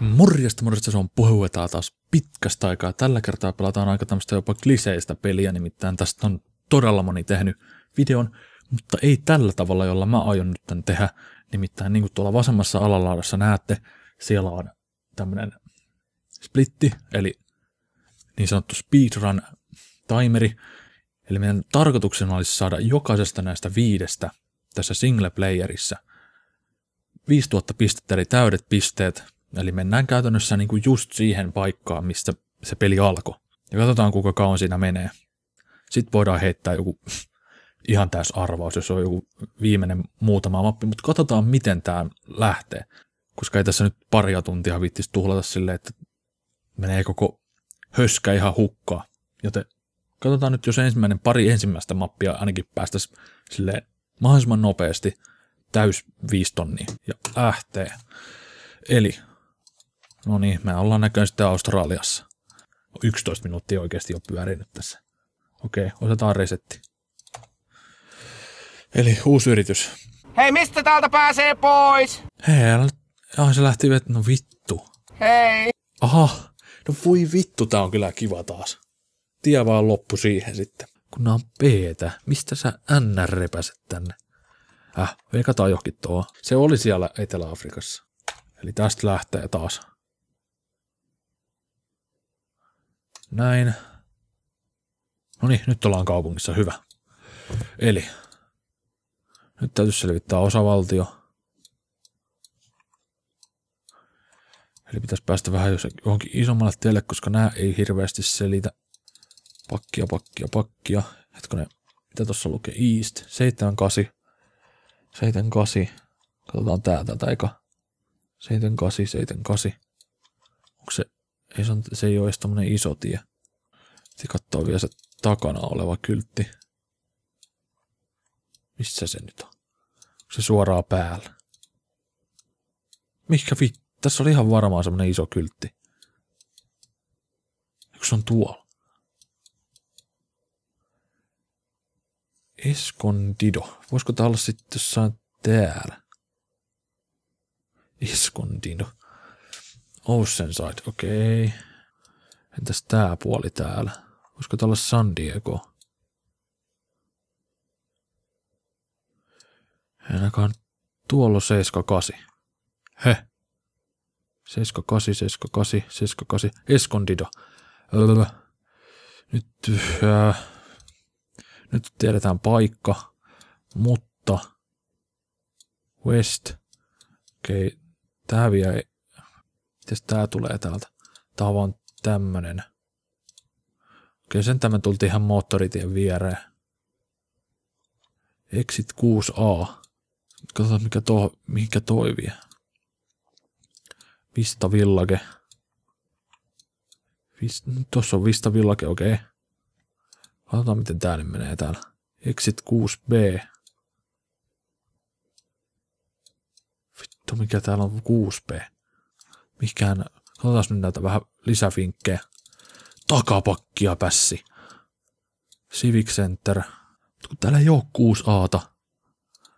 Morjesta, morjesta, se on puheuetaa taas pitkästä aikaa. Tällä kertaa pelataan aika tämmöistä jopa kliseistä peliä, nimittäin tästä on todella moni tehnyt videon, mutta ei tällä tavalla, jolla mä aion nyt tämän tehdä. Nimittäin niin kuin tuolla vasemmassa alalaudassa näette, siellä on tämmönen splitti, eli niin sanottu speedrun timeri. Eli meidän tarkoituksena olisi saada jokaisesta näistä viidestä tässä single playerissa 5000 pistettä eli täydet pisteet, eli mennään käytännössä niin kuin just siihen paikkaan, mistä se peli alkoi. Ja katsotaan, kuinka kauan siinä menee. Sitten voidaan heittää joku ihan täys arvaus, jos on joku viimeinen muutama mappi, mutta katsotaan, miten tämä lähtee. Koska ei tässä nyt paria tuntia vittis tuhlata silleen, että menee koko höskä ihan hukkaa. Joten katsotaan nyt, jos ensimmäinen pari ensimmäistä mappia ainakin päästäisiin silleen mahdollisimman nopeasti – täys viisi tonnia ja lähtee. Eli, no niin, me ollaan näköjään sitten Australiassa. 11 no, minuuttia oikeasti jo pyörinyt tässä. Okei, otetaan resetti. Eli uusi yritys. Hei, mistä täältä pääsee pois? Hei, älä... Ah, se lähti vet... No vittu. Hei. Aha, no voi vittu, tää on kyllä kiva taas. Tie vaan loppu siihen sitten. Kun nää on p mistä sä NR repäset tänne? Häh, veikataan johonkin tuo. Se oli siellä Etelä-Afrikassa. Eli tästä lähtee taas. Näin. No niin, nyt ollaan kaupungissa, hyvä. Eli nyt täytyy selvittää osavaltio. Eli pitäisi päästä vähän johonkin isommalle tielle, koska nämä ei hirveästi selitä. Pakkia, pakkia, pakkia. Hetkinen, mitä tuossa lukee? East, 78. 78. Katsotaan täältä, tai eka. 78, 78. Onko se, ei se, on, se ei ole edes tämmönen iso tie. Sitten katsoo vielä se takana oleva kyltti. Missä se nyt on? Onko se suoraan päällä? Mikä vittu? Tässä oli ihan varmaan semmonen iso kyltti. Eikö on tuolla? Escondido. Voisiko tämä olla sitten jossain täällä? Escondido. Oceanside, okei. Okay. Entäs tää puoli täällä? Voisiko tää olla San Diego? Ainakaan tuolla 78. He. 78, 78, 78. Escondido. Nyt... Äh, nyt tiedetään paikka, mutta West. Okei, okay. tää vie. Mites tää tulee täältä? Tää on vaan tämmönen. Okei, okay, sen tämän tultiin ihan moottoritien viereen. Exit 6A. Katsotaan mikä to, mihinkä toi vie. Vista Village. Vist, Tuossa on Vista Village, okei. Okay. Katsotaan, miten tää nyt menee täällä. Exit 6B. Vittu, mikä täällä on 6B. Mikään... Katsotaan nyt näitä vähän lisäfinkkejä. Takapakkia pässi. Civic Center. kun täällä ei oo 6Ata.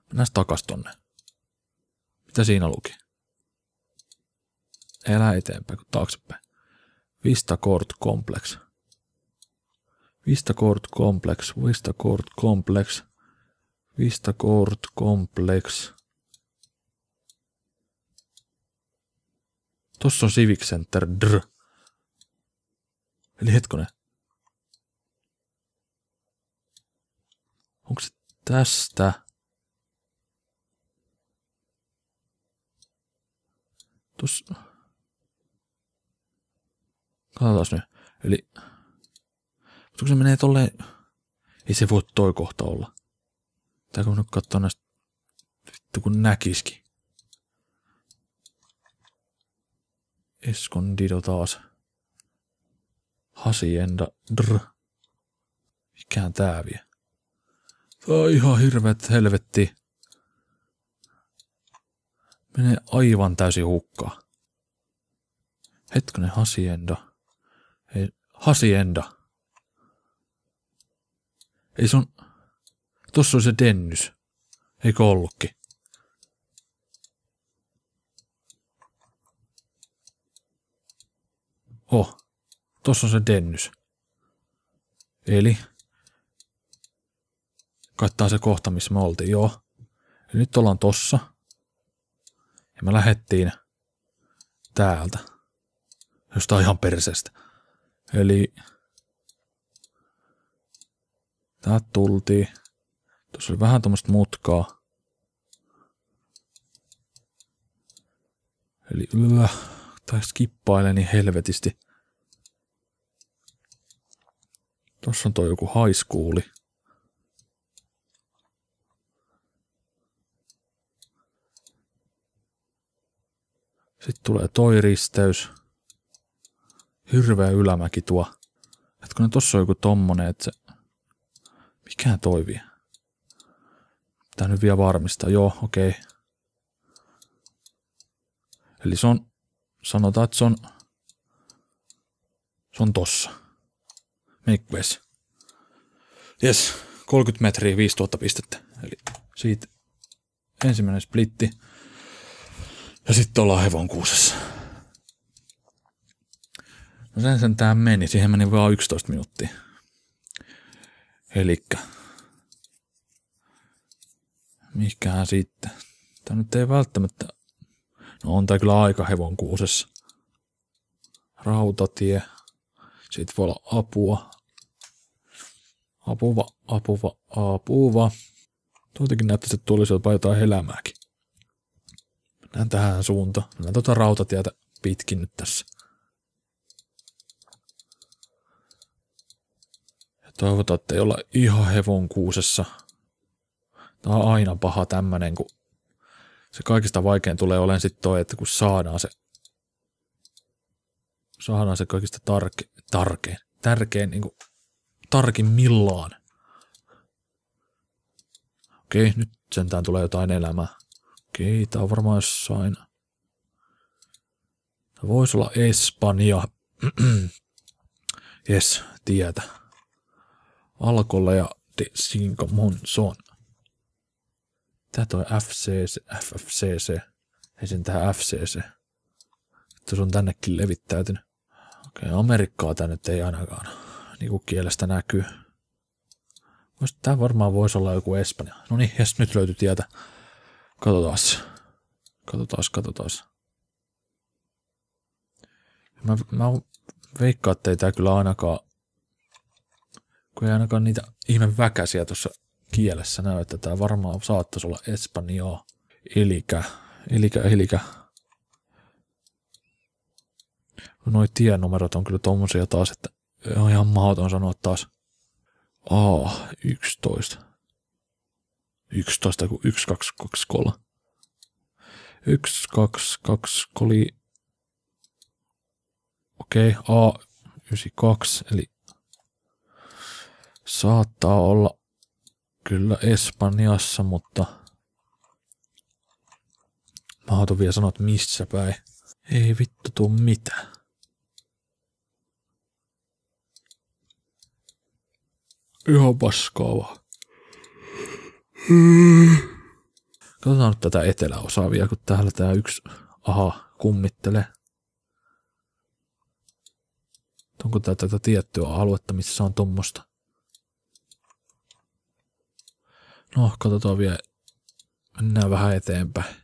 Mennään takas tonne. Mitä siinä luki? Elä eteenpäin kuin taaksepäin. Vista Court Complex. Vista Court Complex, Vista Court Complex, Vista Court Complex. Tossa on Civic Center, drr. Eli hetkonen. Onko se tästä? Tuossa. Katsotaan nyt. Eli kun se menee tolleen, niin ei se voi toi kohta olla. Tää kun nyt katsoo näistä, vittu kun näkiski. Escondido taas. Hasienda. Drr. Mikään tää vie. Tää on ihan hirveet helvetti. Menee aivan täysin hukkaan. Hetkinen, hasienda. Hei, hasienda. Ei sun... on... Tossa on se Dennys. Eikö ollutkin? Oh, tossa on se Dennys. Eli kattaa se kohta, missä me oltiin. Joo. Ja nyt ollaan tossa. Ja me lähettiin täältä. Jostain ihan persestä. Eli Täältä tultiin. Tuossa oli vähän tuommoista mutkaa. Eli yllä, tai skippailen niin helvetisti. Tuossa on toi joku haiskuuli. Sitten tulee toi risteys. Hirveä ylämäki tuo. Hetkinen, tossa on joku tommonen, että se mikä toi vie? Tää nyt vielä varmistaa. Joo, okei. Okay. Eli se on, sanotaan, että se on, se on tossa. Mikves. Yes, 30 metriä, 5000 pistettä. Eli siitä ensimmäinen splitti. Ja sitten ollaan hevon kuusessa. No sen sen tää meni. Siihen meni vaan 11 minuuttia. Eli mikähän sitten. Tämä nyt ei välttämättä, no on tää kyllä aika hevon kuusessa. Rautatie, sitten voi olla apua. Apuva, apuva, apuva. Tuotakin näyttäisi, että tulisi jopa jotain elämääkin. Mennään tähän suuntaan. Mennään tuota rautatietä pitkin nyt tässä. Toivotaan, että ei olla ihan hevon kuusessa. Tämä on aina paha tämmönen, kun se kaikista vaikein tulee olen sitten toi, että kun saadaan se, saadaan se kaikista tarke, tarkein, tärkein, niin tarkin tarkimmillaan. Okei, nyt sentään tulee jotain elämää. Okei, tää on varmaan jossain. voisi olla Espanja. yes, tietä. Alkolla ja De Cinco Monzon. Tää toi FCC, FFCC. Ei sen tähän FCC. Että se on tännekin levittäytynyt. Okei, okay, Amerikkaa tää nyt ei ainakaan niinku kielestä näkyy. Tää varmaan voisi olla joku Espanja. No niin, jos nyt löytyy tietä. Katsotaas. Katsotaas, katsotaas. Mä, mä veikkaan, että ei tää kyllä ainakaan kun ei ainakaan niitä ihme väkäsiä tuossa kielessä näy, että tämä varmaan saattaisi olla espanjaa. Elikä, elikä, elikä. Noi tienumerot on kyllä tommosia taas, että on ihan mahdoton sanoa taas. A11. 11 kuin 1223. 1223. Okei, okay, A92, eli Saattaa olla kyllä Espanjassa, mutta haluan vielä sanoa, että missä päin. Ei vittu tuu mitään. Ihan paskaava. Hmm. Katsotaan nyt tätä eteläosaa vielä, kun täällä tää yksi aha kummittelee. Onko tää tätä tiettyä aluetta, missä on tuommoista No, katsotaan vielä. Mennään vähän eteenpäin.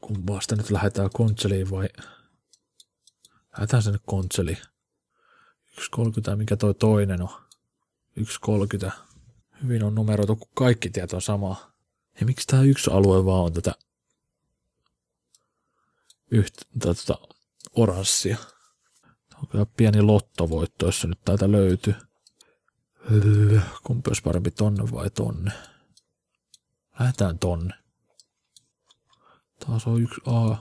Kumpaa sitä nyt lähdetään kontseliin vai... Lähdetään sen nyt 1.30, mikä toi toinen on? 1.30. Hyvin on numeroitu, kun kaikki tieto on samaa. Ja niin miksi tää yksi alue vaan on tätä yhtä, tätä tota oranssia? Tämä on kyllä pieni lottovoitto, jos se nyt täältä löytyy. Öö, Kumpi olisi parempi tonne vai tonne? Lähdetään tonne. Taas on yksi A.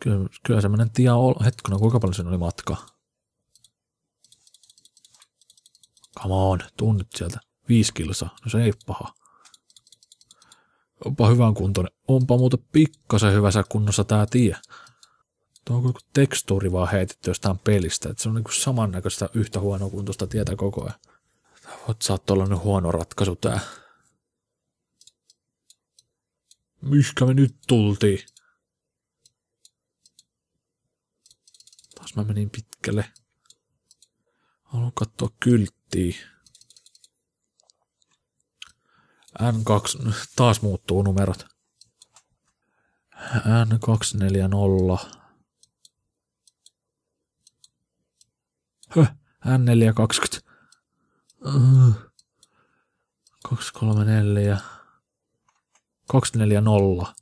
Kyllä, kyllä semmoinen tie on hetkona, kuinka paljon siinä oli matka? Come on, tuu nyt sieltä. Viisi kilsa. No se ei paha. Onpa hyvän kuntoinen. Onpa muuten pikkasen hyvässä kunnossa tää tie. Tuo on kuin tekstuuri vaan heitetty jostain pelistä. Et se on niinku samannäköistä yhtä kuntoista tietä koko ajan. Voit saattaa olla nyt huono ratkaisu tää. Mihkä me nyt tultiin? Taas mä menin pitkälle. Haluan katsoa kylttiä. N2, taas muuttuu numerot. N240. Höh, N420. Kaksi, kolme, neljä. Kaksi, neljä, nolla.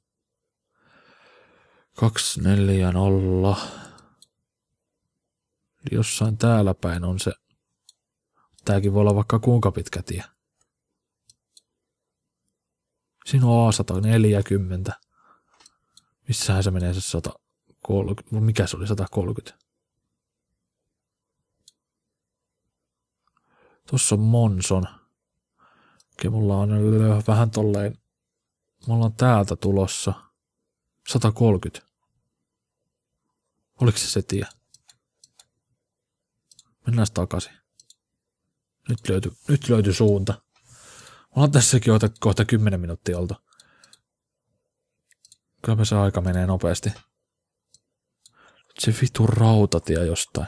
Kaksi, neljä, nolla. Jossain täällä päin on se. Tääkin voi olla vaikka kuinka pitkä tie. Siinä on A140. Missähän se menee se 130? Mikä se oli 130? Tuossa on Monson. Okei, mulla on vähän tolleen, mulla on täältä tulossa 130. Oliko se se tie? Mennään takaisin. Nyt löytyy nyt löyty suunta. Ollaan tässäkin ota kohta 10 minuuttia oltu. Kylläpä se aika menee nopeasti. Nyt se vitu rautatie jostain.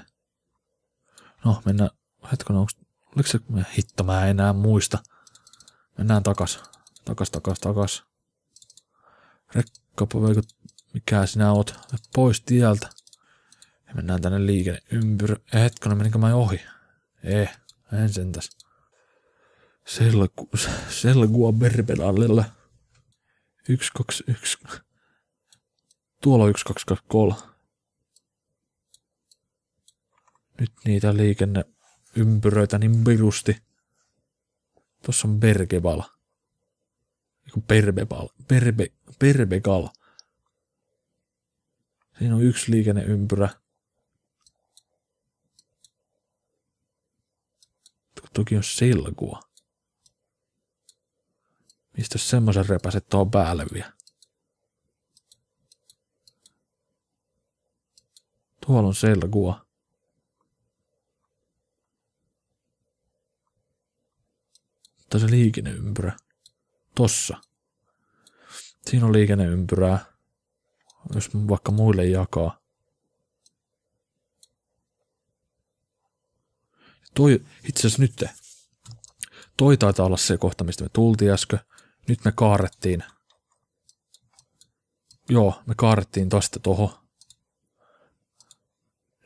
No, mennään. Hetkinen, onko... Oliko se... Hitto, mä enää muista. Mennään takas. Takas, takas, takas. Rekkapoveikot, mikä sinä oot? Pois tieltä. Ja mennään tänne liikenne ympyrä. Eh, hetkinen, meninkö mä ohi? Eh, en sentäs. Selku, selkua berpedallilla. 1, 2, 1. Tuolla on 1, 2, 2, 3. Nyt niitä liikenneympyröitä niin virusti. Tuossa on Bergeval. Joku Perbebal. Perbe, Perbegal. Siinä on yksi liikenneympyrä. Toki on selkua. Mistä semmoisen repäset tuohon päälle vielä? Tuolla on selkua. Mutta se liikenneympyrä. Tossa. Siinä on liikenneympyrää. Jos vaikka muille jakaa. Toi, itse asiassa nyt, toi taitaa olla se kohta, mistä me tultiin äsken. Nyt me kaarrettiin. Joo, me kaarrettiin tästä toho.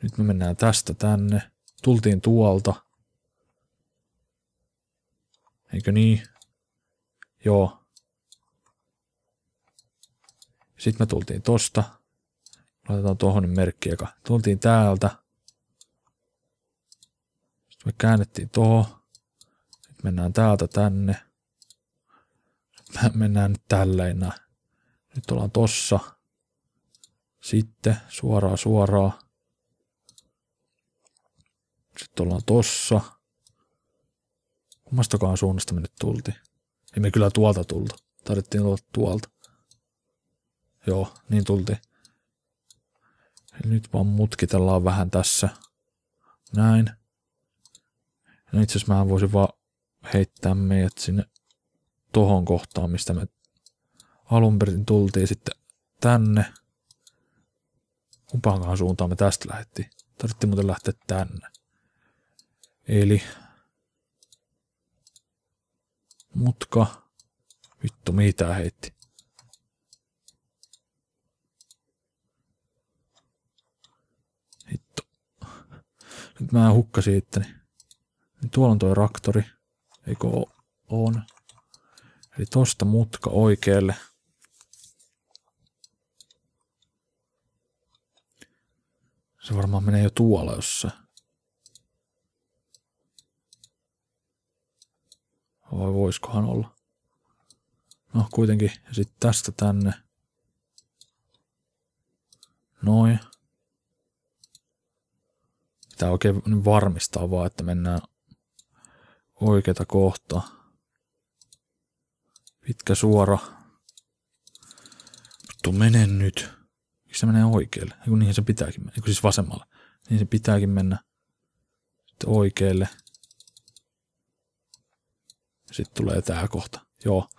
Nyt me mennään tästä tänne. Tultiin tuolta. Eikö niin? Joo. Sitten me tultiin tosta. Laitetaan tuohon merkki eka. Tultiin täältä. Sitten me käännettiin tuohon. Sitten mennään täältä tänne. Sitten mennään nyt tälleen näin. Nyt ollaan tossa. Sitten suoraan suoraan. Sitten ollaan tossa. Kummastakaan suunnasta me nyt tultiin? Ei me kyllä tuolta tultu. Tarvittiin olla tuolta. Joo, niin tultiin. nyt vaan mutkitellaan vähän tässä. Näin. No itse asiassa mä voisin vaan heittää meidät sinne tohon kohtaan, mistä me alun perin tultiin sitten tänne. Kumpaankaan suuntaan me tästä lähti. Tarvittiin muuten lähteä tänne. Eli Mutka. Vittu, mitä heitti. Hitto. Nyt mä hukkasin itteni. Niin tuolla on toi raktori. Eikö on. Eli tosta mutka oikealle. Se varmaan menee jo tuolla jossain. Vai voisikohan olla? No kuitenkin. Ja sitten tästä tänne. Noin. Pitää oikein niin varmistaa vaan, että mennään oikeita kohtaa. Pitkä suora. Vittu mene nyt. Miksi se menee oikealle? Eiku niihin se pitääkin mennä. Eiku siis vasemmalle. Niin se pitääkin mennä sitten oikealle. Sitten tulee tämä kohta. Joo.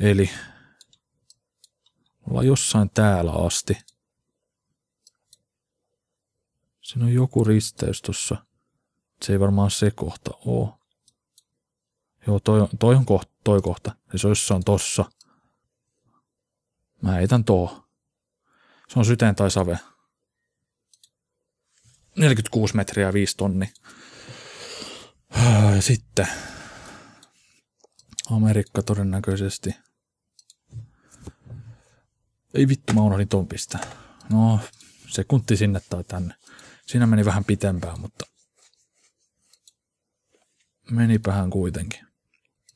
Eli ollaan jossain täällä asti. Siinä on joku risteys tuossa. Se ei varmaan se kohta oo. Joo, toi, on, toi on kohta, toi kohta. Eli se on jossain tossa. Mä heitän tuo. Se on syteen tai save. 46 metriä 5 tonni. Ja sitten Amerikka todennäköisesti. Ei vittu, mä unohdin ton No, sekunti sinne tai tänne. Siinä meni vähän pitempään, mutta menipähän kuitenkin.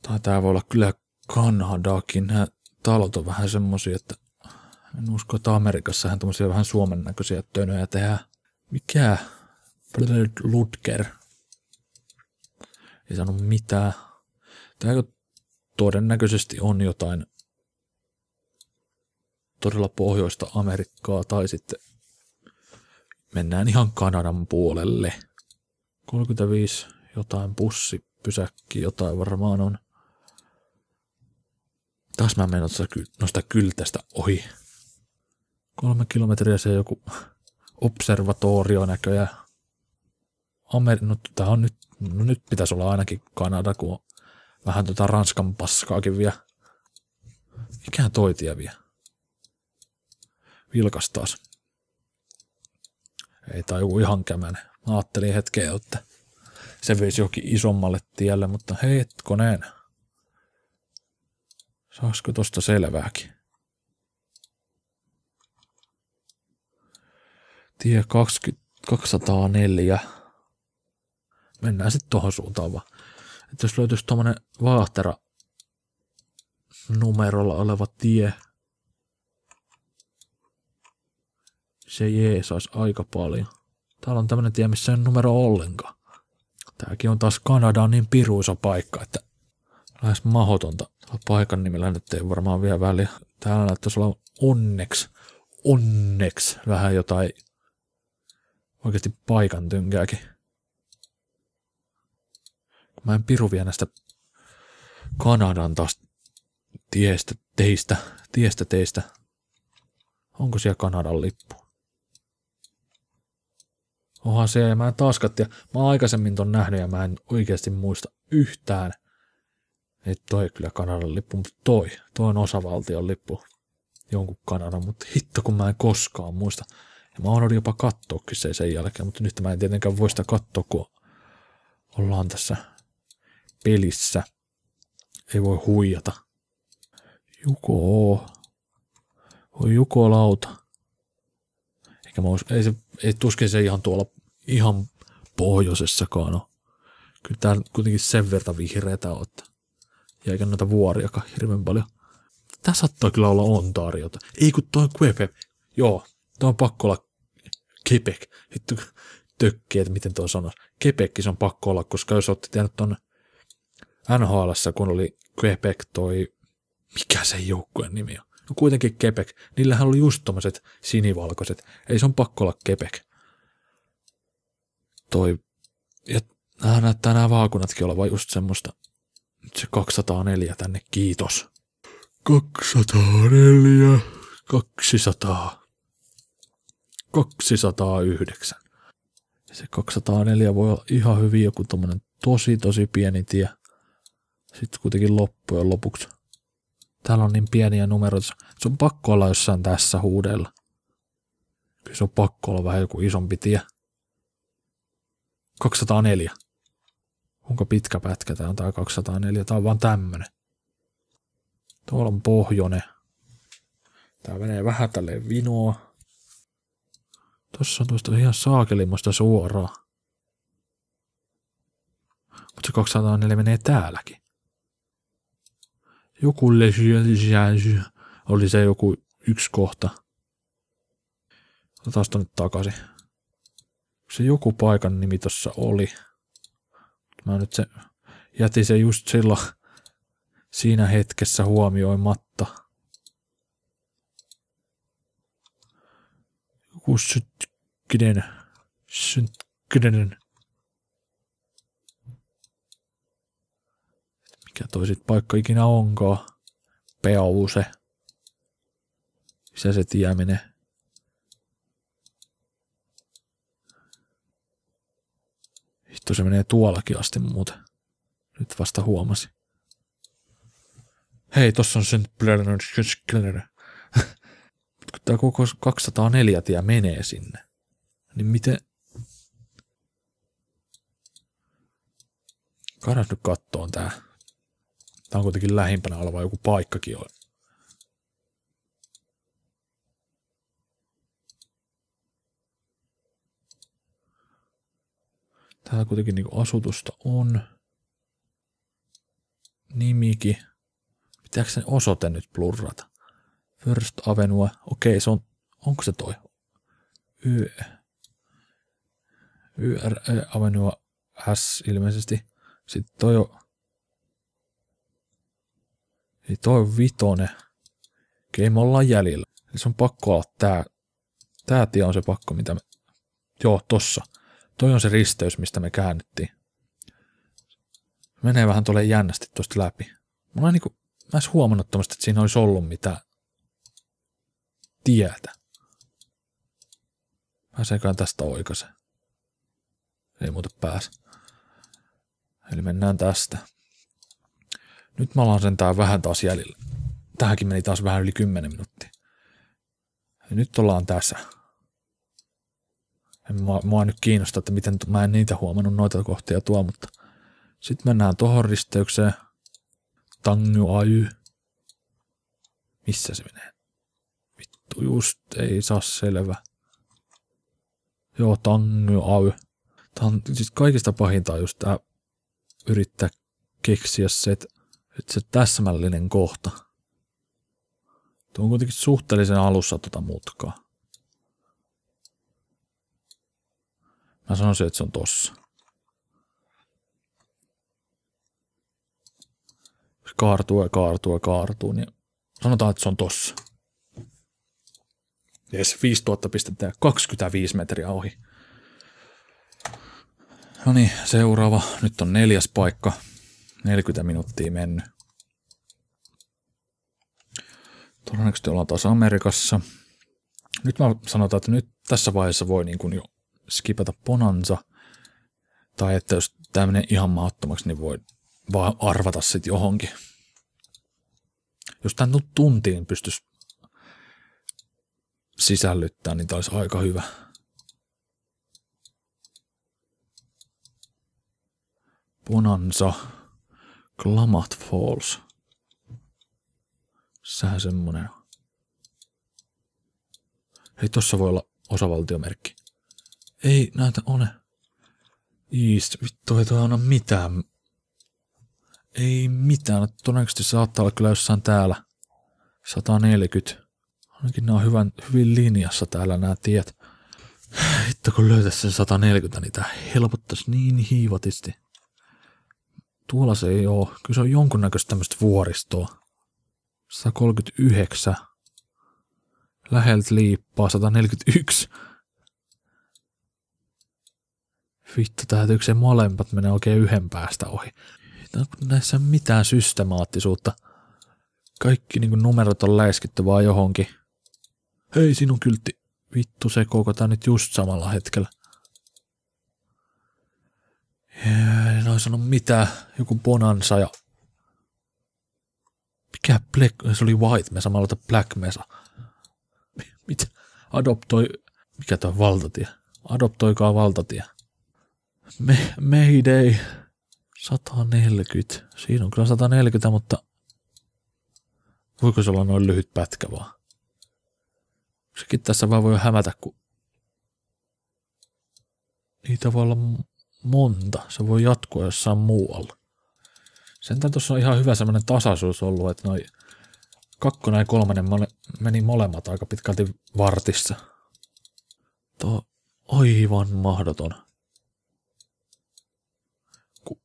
Tai tää voi olla kyllä Kanadaakin. Nämä talot on vähän semmosia, että en usko, että Amerikassahan tämmöisiä vähän suomen näköisiä tönöjä tehdään. Mikä? Ludger. Ei sanonut mitään. Tääkö todennäköisesti on jotain todella pohjoista Amerikkaa tai sitten mennään ihan Kanadan puolelle. 35 jotain pysäkki jotain varmaan on. Taas mä menen nosta kyltästä ohi. Kolme kilometriä se joku observatorio näköjään. Amer- no, tää on nyt, no, nyt pitäisi olla ainakin Kanada, kun on Vähän tätä tota Ranskan paskaakin vielä. Mikään toi tie vielä? Vilkas taas. Ei tai joku ihan kämänen. Mä ajattelin hetkeä, että se veisi johonkin isommalle tielle, mutta heitkoneen. Saasko tosta selvääkin? Tie 20, 204. Mennään sitten tuohon suuntaan vaan että jos löytyisi tuommoinen vaahtera numerolla oleva tie, se jee saisi aika paljon. Täällä on tämmöinen tie, missä ei numero ollenkaan. Tääkin on taas Kanadaan niin piruisa paikka, että lähes mahotonta. Paikan nimellä nyt ei varmaan vielä väliä. Täällä näyttäisi olla onneksi, onneksi vähän jotain oikeasti paikan tynkääkin. Mä en piru vielä näistä Kanadan taas tiestä, teistä, tiestä teistä. Onko siellä Kanadan lippu? Onhan se, ja mä en taas kattia. mä oon aikaisemmin ton nähnyt, ja mä en oikeasti muista yhtään. Ei toi kyllä Kanadan lippu, mutta toi, toi on osavaltion lippu. Jonkun Kanadan, mutta hitto kun mä en koskaan muista. Ja mä oon jopa kattoakin se sen jälkeen, mutta nyt mä en tietenkään voi sitä katsoa, kun ollaan tässä pelissä. Ei voi huijata. Juko. Voi Juko lauta. Eikä mä olis, ei se, ei tuskin se ihan tuolla ihan pohjoisessakaan ole. Kyllä tää kuitenkin sen verta vihreätä on, että ja eikä noita vuoriakaan hirveän paljon. Tää saattaa kyllä olla Ontariota. Ei kun toi on Quebec. Joo, toi on pakko olla Quebec. Vittu että miten tuo sanoisi. Quebec se on pakko olla, koska jos olette tehnyt tonne nhl kun oli Quebec toi, mikä se joukkueen nimi on? No kuitenkin Quebec. Niillähän oli just tommoset sinivalkoiset. Ei se on pakko olla Quebec. Toi, ja nämä näyttää nämä vaakunatkin olevan just semmoista. Nyt se 204 tänne, kiitos. 204. 200. 209. Se 204 voi olla ihan hyvin joku tommonen tosi tosi pieni tie sitten kuitenkin loppujen lopuksi. Täällä on niin pieniä numeroita. Se on pakko olla jossain tässä huudella. Kyllä se on pakko olla vähän joku isompi tie. 204. Onko pitkä pätkä tää on tää 204? Tää on vaan tämmönen. Tuolla on pohjone. Tää menee vähän tälle vinoa. Tossa on tuosta ihan saakelimmasta suoraa. Mutta se 204 menee täälläkin. Joku lesiäisy, oli se joku yksi kohta. Otetaan sitä nyt takaisin. Se joku paikan nimi tossa oli. Mä nyt se jätin se just silloin siinä hetkessä huomioimatta. Joku syntkinen, syntkinen, mikä toi sit paikka ikinä onkaan. Peause. Missä se tieminen. Vittu, se menee tuollakin asti muuten. Nyt vasta huomasi. Hei, tossa on sen Kun tää koko 204 tie menee sinne, niin miten... Kaadas nyt kattoon tää. Tämä on kuitenkin lähimpänä oleva joku paikkakin on. Täällä kuitenkin niin asutusta on. Nimikin. Pitääkö sen osoite nyt plurrata? First Avenue. Okei, se on... Onko se toi? Y... YR e Avenue S ilmeisesti. Sitten toi on Eli toi on vitonen. Okei, me ollaan jäljellä. Eli siis se on pakko olla tää. Tää tie on se pakko, mitä me... Joo, tossa. Toi on se risteys, mistä me käännettiin. Menee vähän tuolle jännästi tuosta läpi. Mä oon niinku, mä edes huomannut tommoista, että siinä olisi ollut mitä tietä. Pääseeköhän tästä oikaisen? Ei muuta pääse. Eli mennään tästä. Nyt mä ollaan sentään vähän taas jäljellä. Tähänkin meni taas vähän yli 10 minuuttia. Ja nyt ollaan tässä. En mua, mua nyt kiinnosta, että miten, mä en niitä huomannut noita kohtia tuo, mutta sitten mennään tuohon risteykseen. Tangny AY. Missä se menee? Vittu just, ei saa selvä. Joo, Tangny AY. Tämä on siis kaikista pahinta just tää yrittää keksiä se, että että se täsmällinen kohta. Tuo on kuitenkin suhteellisen alussa tuota mutkaa. Mä sanoisin, että se on tossa. Se kaartuu ja kaartuu ja kaartuu, niin sanotaan, että se on tossa. Jes, 5000 pistettä ja 25 metriä ohi. No niin, seuraava. Nyt on neljäs paikka. 40 minuuttia mennyt. Todennäköisesti ollaan taas Amerikassa. Nyt mä sanotaan, että nyt tässä vaiheessa voi niin kuin jo skipata ponansa. Tai että jos tämä menee ihan maattomaksi, niin voi vaan arvata sitten johonkin. Jos tämän tuntiin pystyisi sisällyttää, niin tämä niin olisi aika hyvä. Bonanza. Klamath Falls. Sehän semmonen. Hei, tossa voi olla osavaltiomerkki. Ei näitä ole. East, vittu, ei toi anna mitään. Ei mitään, todennäköisesti saattaa olla kyllä jossain täällä. 140. Ainakin nämä on hyvän, hyvin linjassa täällä nämä tiet. Hitto kun löytäisi sen 140, niin tää helpottaisi niin hiivatisti. Tuolla se ei ole. Kyllä se on jonkunnäköistä tämmöistä vuoristoa. 139. Läheltä liippaa 141. Vittu, täytyykö se molemmat menee oikein yhden päästä ohi. No, näissä ei ole mitään systemaattisuutta. Kaikki niin numerot on läiskitty vaan johonkin. Hei, sinun kyltti. Vittu, se koko tää nyt just samalla hetkellä. En ole sanonut mitään. Joku Bonansa ja... Mikä Black... Se oli White Mesa, mä aloitan Black Mesa. Mitä? Adoptoi... Mikä toi valtatie? Adoptoikaa valtatie. Me, Mayday. 140. Siinä on kyllä 140, mutta... Voiko se olla noin lyhyt pätkä vaan? Sekin tässä vaan voi hämätä, kun... Niitä voi olla monta. Se voi jatkua jossain muualla. Sen tuossa on ihan hyvä semmoinen tasaisuus ollut, että noi kakkonen ja kolmannen meni molemmat aika pitkälti vartissa. Tuo aivan mahdoton. Kun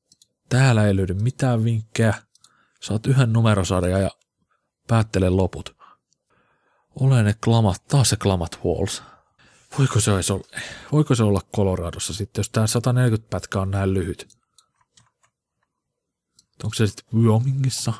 täällä ei löydy mitään vinkkejä. Saat yhden numerosarja ja päättele loput. Olen ne klamat, taas se klamat walls. Voiko se, olla, voiko se olla Coloradossa sitten, jos tämä 140 pätkä on näin lyhyt? Onko se sitten Wyomingissa?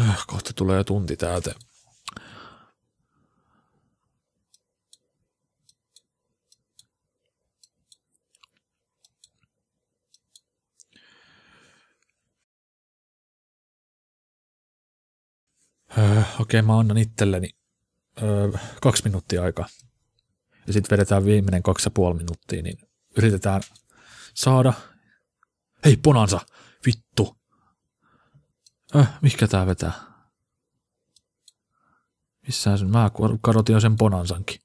Äh, kohta tulee tunti täyteen. okei, mä annan itselleni öö, kaksi minuuttia aikaa. Ja sitten vedetään viimeinen kaksi ja puoli minuuttia, niin yritetään saada. Hei, punansa! Vittu! Äh, mikä tää vetää? Missään sen? Mä kadotin jo sen ponansankin.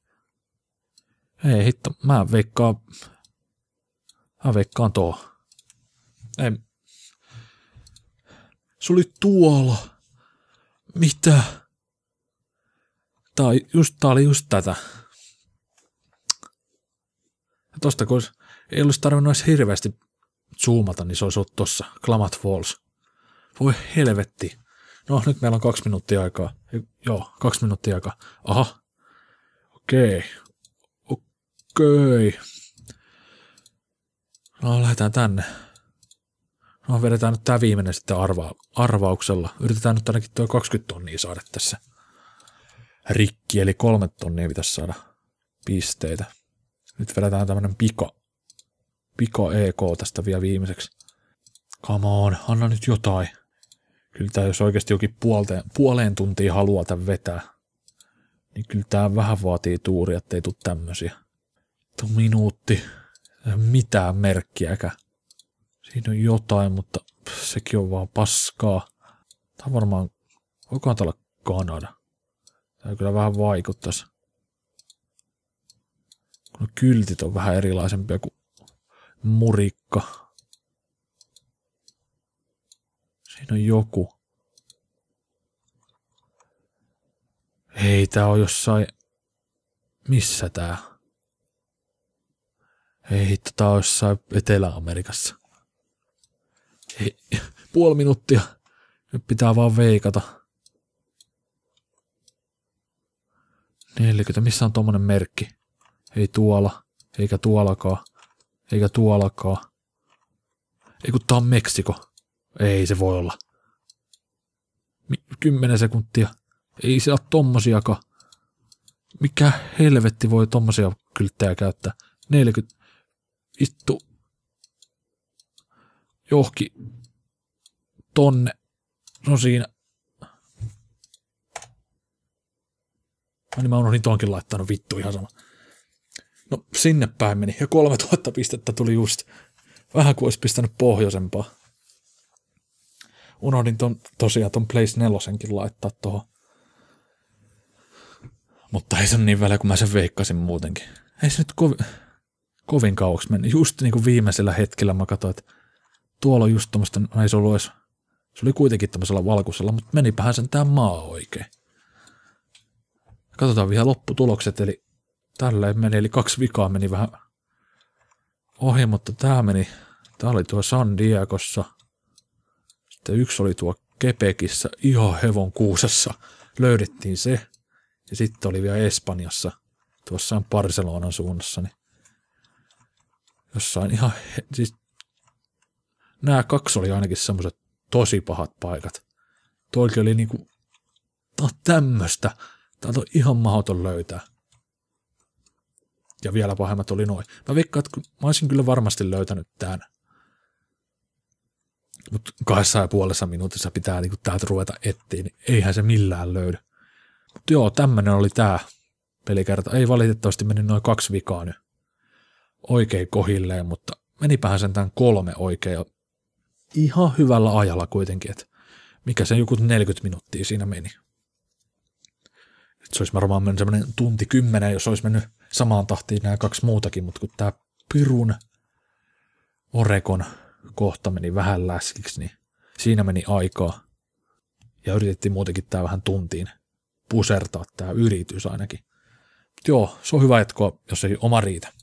Ei hitto, mä veikkaan... Mä veikkaan tuo. Ei. Se oli tuolla. Mitä? tää, on just, tää oli just tätä. Ja tosta kun ei olisi tarvinnut edes hirveästi zoomata, niin se olisi ollut tossa. Klamat Falls. Voi helvetti. No, nyt meillä on kaksi minuuttia aikaa. Joo, kaksi minuuttia aikaa. Aha. Okei. Okei. No, lähdetään tänne. No, vedetään nyt tämä viimeinen sitten arva- arvauksella. Yritetään nyt ainakin tuo 20 tonnia saada tässä rikki, eli kolme tonnia pitäisi saada pisteitä. Nyt vedetään tämmönen pika, pika EK tästä vielä viimeiseksi. Come on, anna nyt jotain. Kyllä tämä jos oikeasti jokin puoleen, puoleen tuntia haluaa tämän vetää, niin kyllä tämä vähän vaatii tuuri, ettei tule tämmösiä. Tuo minuutti, mitään merkkiäkään. Siinä on jotain, mutta sekin on vaan paskaa. Tämä on varmaan, voikohan täällä Kanada? Tämä kyllä vähän vaikuttaisi. Kun kyltit on vähän erilaisempia kuin murikka. Siinä on joku. Ei, tää on jossain... Missä tää? Ei hitto, tää on jossain Etelä-Amerikassa. Hei, puoli minuuttia. Nyt pitää vaan veikata. 40, missä on tuommoinen merkki? Ei tuolla, eikä tuolakaan. eikä tuolakaan. Ei kun tää on Meksiko. Ei se voi olla. 10 sekuntia. Ei se ole tommosiakaan. Mikä helvetti voi tommosia kylttejä käyttää? 40. Vittu. Johki. Tonne. No siinä. Niin mä unohdin tuonkin laittanut vittu ihan sama. No sinne päin meni ja 3000 pistettä tuli just. Vähän kuin olisi pistänyt pohjoisempaa. Unohdin ton, tosiaan ton Place 4 laittaa tuohon. Mutta ei se ole niin väliä, kun mä sen veikkasin muutenkin. Ei se nyt kovin, kovin kauaksi mennyt. Just niin kuin viimeisellä hetkellä mä katsoin, että tuolla on just tuommoista, no ei se ollut edes, se oli kuitenkin tämmöisellä valkoisella, mutta menipähän sen tämä maa oikein. Katsotaan vielä lopputulokset, eli tällä meni, eli kaksi vikaa meni vähän ohi, mutta tämä meni, tämä oli tuo San Diegossa, sitten yksi oli tuo Kepekissä, ihan hevon kuusessa, löydettiin se, ja sitten oli vielä Espanjassa, tuossa on Barcelonan suunnassa, niin jossain ihan, siis nämä kaksi oli ainakin semmoiset tosi pahat paikat. Toikin oli niinku, no tämmöstä, Täältä on ihan mahdoton löytää. Ja vielä pahemmat oli noin. Mä veikkaan, että mä olisin kyllä varmasti löytänyt tämän. Mutta kahdessa ja puolessa minuutissa pitää niinku täältä ruveta etsiä, niin eihän se millään löydy. Mutta joo, tämmönen oli tää pelikerta. Ei valitettavasti mennyt noin kaksi vikaa nyt oikein kohilleen, mutta menipähän tämän kolme oikein. Ihan hyvällä ajalla kuitenkin, että mikä se joku 40 minuuttia siinä meni se olisi varmaan mennyt semmoinen tunti kymmenen, jos olisi mennyt samaan tahtiin nämä kaksi muutakin, mutta kun tämä Pirun Orekon kohta meni vähän läskiksi, niin siinä meni aikaa. Ja yritettiin muutenkin tämä vähän tuntiin pusertaa tämä yritys ainakin. Mut joo, se on hyvä jatkoa, jos ei oma riitä.